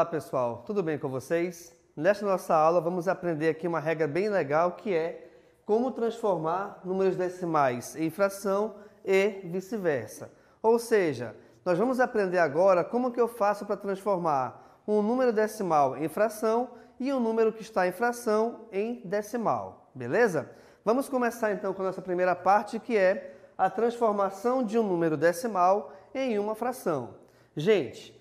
Olá pessoal, tudo bem com vocês? Nesta nossa aula vamos aprender aqui uma regra bem legal que é como transformar números decimais em fração e vice-versa. Ou seja, nós vamos aprender agora como que eu faço para transformar um número decimal em fração e um número que está em fração em decimal, beleza? Vamos começar então com a nossa primeira parte que é a transformação de um número decimal em uma fração. Gente,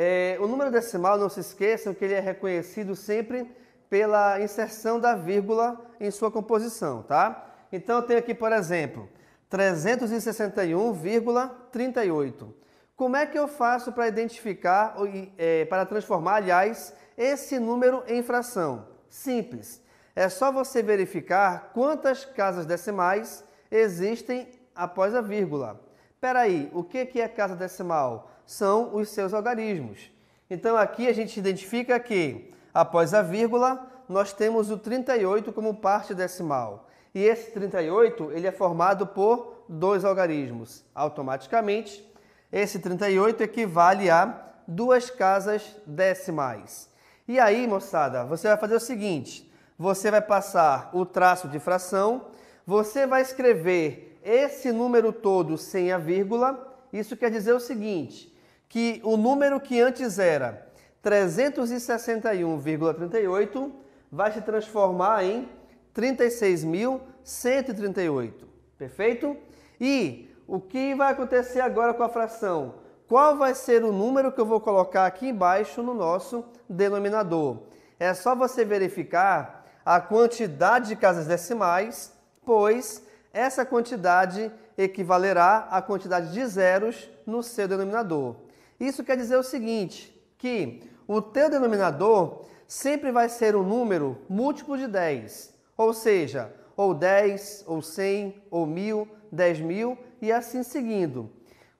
é, o número decimal, não se esqueçam que ele é reconhecido sempre pela inserção da vírgula em sua composição, tá? Então eu tenho aqui, por exemplo, 361,38. Como é que eu faço para identificar, é, para transformar, aliás, esse número em fração? Simples. É só você verificar quantas casas decimais existem após a vírgula. Peraí, o que é casa decimal? são os seus algarismos. Então aqui a gente identifica que, após a vírgula, nós temos o 38 como parte decimal. E esse 38 ele é formado por dois algarismos. Automaticamente, esse 38 equivale a duas casas decimais. E aí, moçada, você vai fazer o seguinte: você vai passar o traço de fração, você vai escrever esse número todo sem a vírgula. Isso quer dizer o seguinte: que o número que antes era 361,38 vai se transformar em 36.138, perfeito? E o que vai acontecer agora com a fração? Qual vai ser o número que eu vou colocar aqui embaixo no nosso denominador? É só você verificar a quantidade de casas decimais, pois essa quantidade equivalerá à quantidade de zeros no seu denominador. Isso quer dizer o seguinte, que o teu denominador sempre vai ser um número múltiplo de 10, ou seja, ou 10, ou 100, ou 1000, 10000 mil e assim seguindo.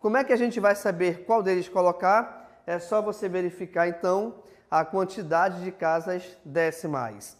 Como é que a gente vai saber qual deles colocar? É só você verificar então a quantidade de casas decimais.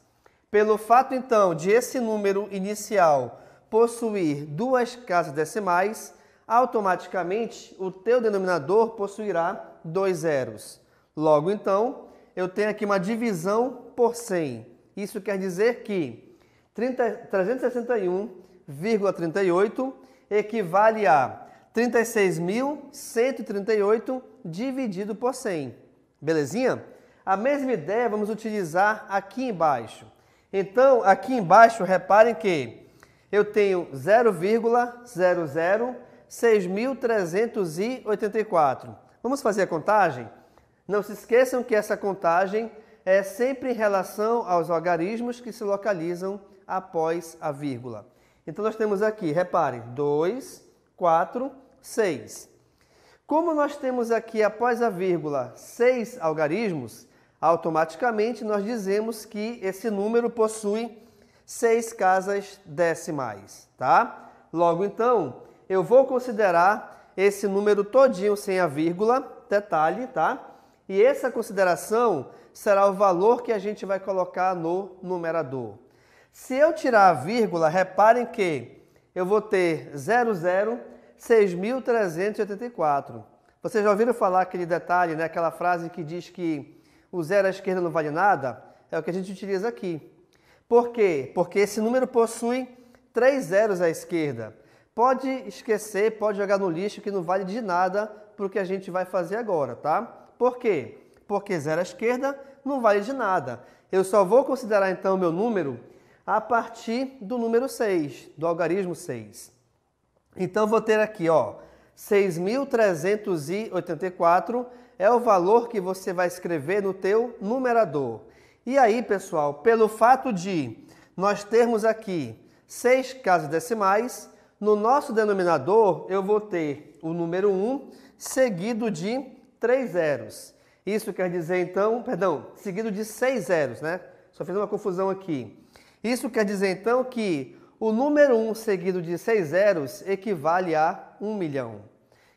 Pelo fato então de esse número inicial possuir duas casas decimais, automaticamente o teu denominador possuirá dois zeros. Logo então, eu tenho aqui uma divisão por 100. Isso quer dizer que 361,38 equivale a 36.138 dividido por 100. Belezinha? A mesma ideia vamos utilizar aqui embaixo. Então, aqui embaixo, reparem que eu tenho 0,00 6.384. Vamos fazer a contagem? Não se esqueçam que essa contagem é sempre em relação aos algarismos que se localizam após a vírgula. Então, nós temos aqui, reparem, 2, 4, 6. Como nós temos aqui, após a vírgula, seis algarismos, automaticamente nós dizemos que esse número possui seis casas decimais, tá? Logo, então, eu vou considerar esse número todinho sem a vírgula, detalhe, tá? E essa consideração será o valor que a gente vai colocar no numerador. Se eu tirar a vírgula, reparem que eu vou ter 00,6384. 6.384. Vocês já ouviram falar aquele detalhe, né? aquela frase que diz que o zero à esquerda não vale nada? É o que a gente utiliza aqui. Por quê? Porque esse número possui três zeros à esquerda pode esquecer, pode jogar no lixo que não vale de nada para o que a gente vai fazer agora, tá? Por quê? Porque zero à esquerda não vale de nada. Eu só vou considerar então o meu número a partir do número 6, do algarismo 6. Então vou ter aqui, ó, 6.384 é o valor que você vai escrever no teu numerador. E aí, pessoal, pelo fato de nós termos aqui seis casas decimais, no nosso denominador, eu vou ter o número 1 seguido de 3 zeros. Isso quer dizer, então, perdão, seguido de 6 zeros, né? Só fiz uma confusão aqui. Isso quer dizer, então, que o número 1 seguido de 6 zeros equivale a 1 milhão.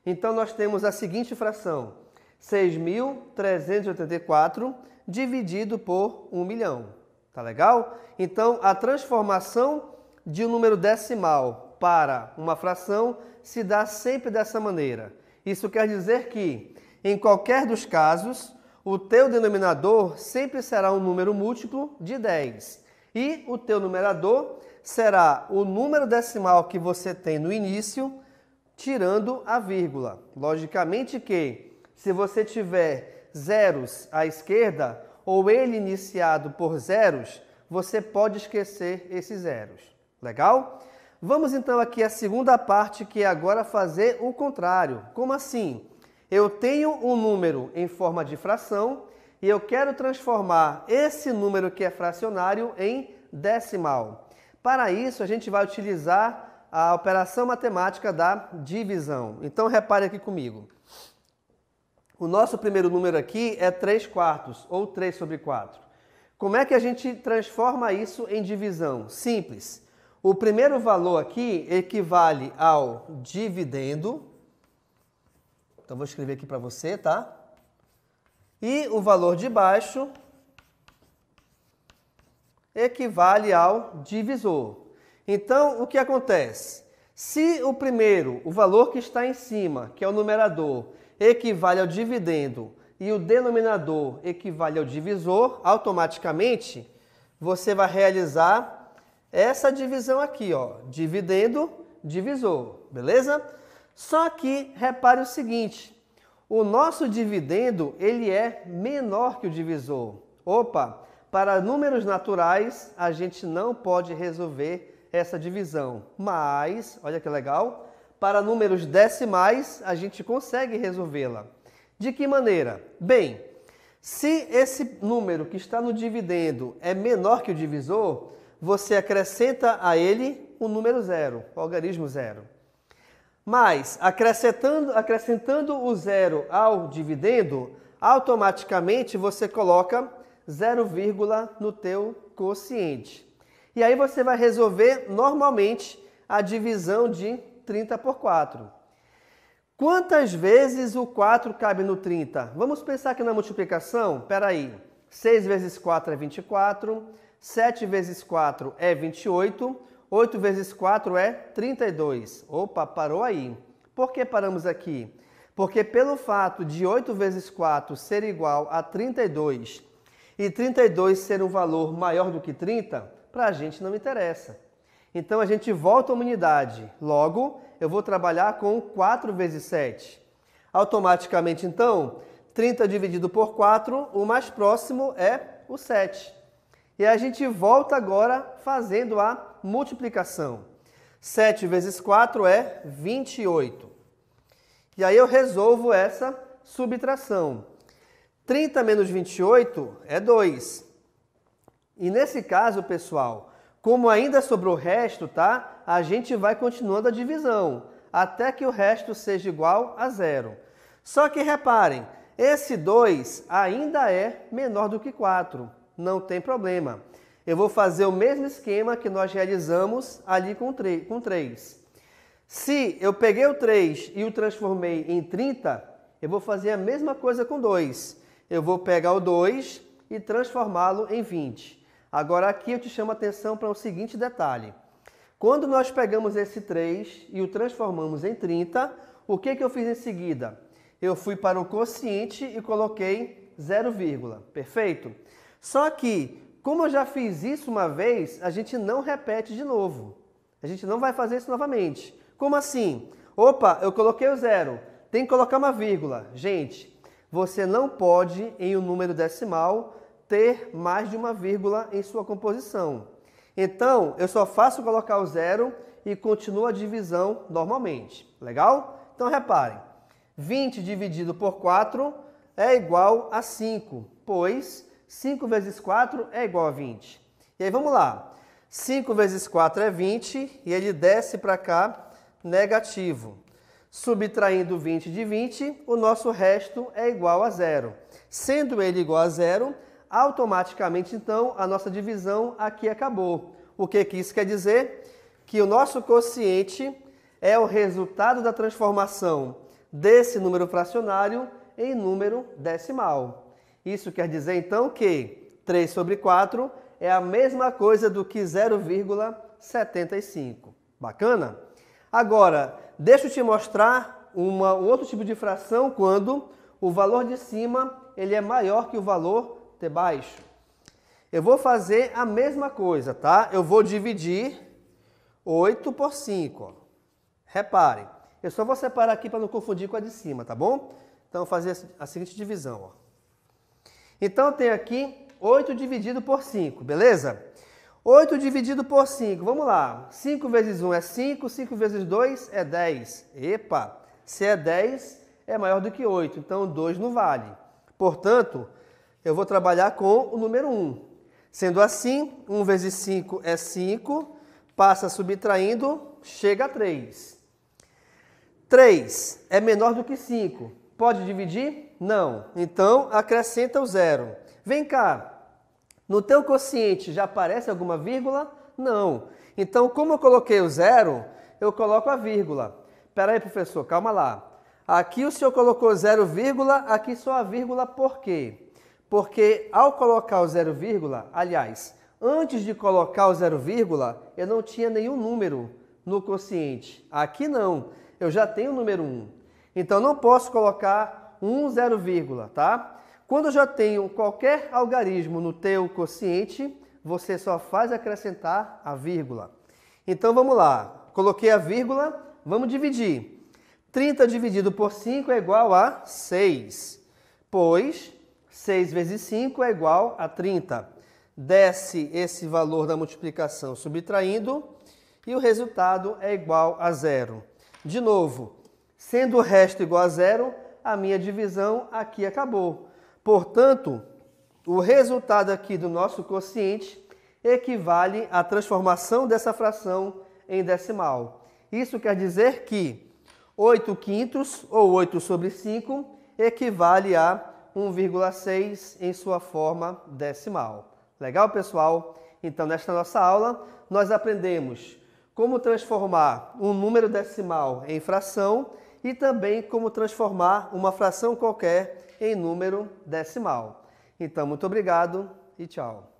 Então, nós temos a seguinte fração. 6.384 dividido por 1 milhão. Tá legal? Então, a transformação de um número decimal para uma fração se dá sempre dessa maneira. Isso quer dizer que, em qualquer dos casos, o teu denominador sempre será um número múltiplo de 10 e o teu numerador será o número decimal que você tem no início tirando a vírgula. Logicamente que, se você tiver zeros à esquerda ou ele iniciado por zeros, você pode esquecer esses zeros. Legal? Vamos então aqui à segunda parte, que é agora fazer o contrário. Como assim? Eu tenho um número em forma de fração e eu quero transformar esse número que é fracionário em decimal. Para isso, a gente vai utilizar a operação matemática da divisão. Então, repare aqui comigo. O nosso primeiro número aqui é 3 quartos, ou 3 sobre 4. Como é que a gente transforma isso em divisão? Simples. O primeiro valor aqui equivale ao dividendo. Então, vou escrever aqui para você, tá? E o valor de baixo equivale ao divisor. Então, o que acontece? Se o primeiro, o valor que está em cima, que é o numerador, equivale ao dividendo e o denominador equivale ao divisor, automaticamente você vai realizar essa divisão aqui, ó, dividendo, divisor, beleza? Só que repare o seguinte, o nosso dividendo ele é menor que o divisor. Opa, para números naturais a gente não pode resolver essa divisão, mas, olha que legal, para números decimais a gente consegue resolvê-la. De que maneira? Bem, se esse número que está no dividendo é menor que o divisor, você acrescenta a ele o número zero, o algarismo zero. Mas, acrescentando, acrescentando o zero ao dividendo, automaticamente você coloca 0, no teu quociente. E aí você vai resolver normalmente a divisão de 30 por 4. Quantas vezes o 4 cabe no 30? Vamos pensar aqui na multiplicação? Espera aí. 6 vezes 4 é 24, 7 vezes 4 é 28, 8 vezes 4 é 32. Opa, parou aí. Por que paramos aqui? Porque pelo fato de 8 vezes 4 ser igual a 32 e 32 ser um valor maior do que 30, para a gente não interessa. Então a gente volta a uma unidade. Logo, eu vou trabalhar com 4 vezes 7. Automaticamente, então, 30 dividido por 4, o mais próximo é o 7. E a gente volta agora fazendo a multiplicação. 7 vezes 4 é 28. E aí eu resolvo essa subtração. 30 menos 28 é 2. E nesse caso, pessoal, como ainda sobrou o resto, tá? A gente vai continuando a divisão até que o resto seja igual a zero. Só que reparem, esse 2 ainda é menor do que 4 não tem problema. Eu vou fazer o mesmo esquema que nós realizamos ali com 3. Com 3. Se eu peguei o 3 e o transformei em 30, eu vou fazer a mesma coisa com 2. Eu vou pegar o 2 e transformá-lo em 20. Agora aqui eu te chamo a atenção para o um seguinte detalhe. Quando nós pegamos esse 3 e o transformamos em 30, o que, que eu fiz em seguida? Eu fui para o quociente e coloquei 0, perfeito? Perfeito? Só que, como eu já fiz isso uma vez, a gente não repete de novo. A gente não vai fazer isso novamente. Como assim? Opa, eu coloquei o zero. Tem que colocar uma vírgula. Gente, você não pode, em um número decimal, ter mais de uma vírgula em sua composição. Então, eu só faço colocar o zero e continuo a divisão normalmente. Legal? Então, reparem. 20 dividido por 4 é igual a 5, pois 5 vezes 4 é igual a 20. E aí vamos lá. 5 vezes 4 é 20 e ele desce para cá negativo. Subtraindo 20 de 20, o nosso resto é igual a zero. Sendo ele igual a zero, automaticamente então a nossa divisão aqui acabou. O que, que isso quer dizer? Que o nosso quociente é o resultado da transformação desse número fracionário em número decimal. Isso quer dizer então que 3 sobre 4 é a mesma coisa do que 0,75. Bacana? Agora, deixa eu te mostrar uma, um outro tipo de fração quando o valor de cima ele é maior que o valor de baixo. Eu vou fazer a mesma coisa, tá? Eu vou dividir 8 por 5. Reparem, eu só vou separar aqui para não confundir com a de cima, tá bom? Então, vou fazer a seguinte divisão, ó. Então eu tenho aqui 8 dividido por 5, beleza? 8 dividido por 5, vamos lá. 5 vezes 1 é 5, 5 vezes 2 é 10. Epa, se é 10 é maior do que 8, então 2 não vale. Portanto, eu vou trabalhar com o número 1. Sendo assim, 1 vezes 5 é 5, passa subtraindo, chega a 3. 3 é menor do que 5, Pode dividir? Não. Então, acrescenta o zero. Vem cá, no teu quociente já aparece alguma vírgula? Não. Então, como eu coloquei o zero, eu coloco a vírgula. Espera aí, professor, calma lá. Aqui o senhor colocou zero vírgula, aqui só a vírgula por quê? Porque ao colocar o zero vírgula, aliás, antes de colocar o zero vírgula, eu não tinha nenhum número no quociente. Aqui não, eu já tenho o número 1. Um. Então não posso colocar um zero vírgula, tá? Quando já tenho qualquer algarismo no teu quociente, você só faz acrescentar a vírgula. Então vamos lá, coloquei a vírgula, vamos dividir. 30 dividido por 5 é igual a 6, pois 6 vezes 5 é igual a 30. Desce esse valor da multiplicação subtraindo e o resultado é igual a zero. De novo, Sendo o resto igual a zero, a minha divisão aqui acabou. Portanto, o resultado aqui do nosso quociente equivale à transformação dessa fração em decimal. Isso quer dizer que 8 quintos, ou 8 sobre 5, equivale a 1,6 em sua forma decimal. Legal, pessoal? Então, nesta nossa aula, nós aprendemos como transformar um número decimal em fração e também como transformar uma fração qualquer em número decimal. Então, muito obrigado e tchau.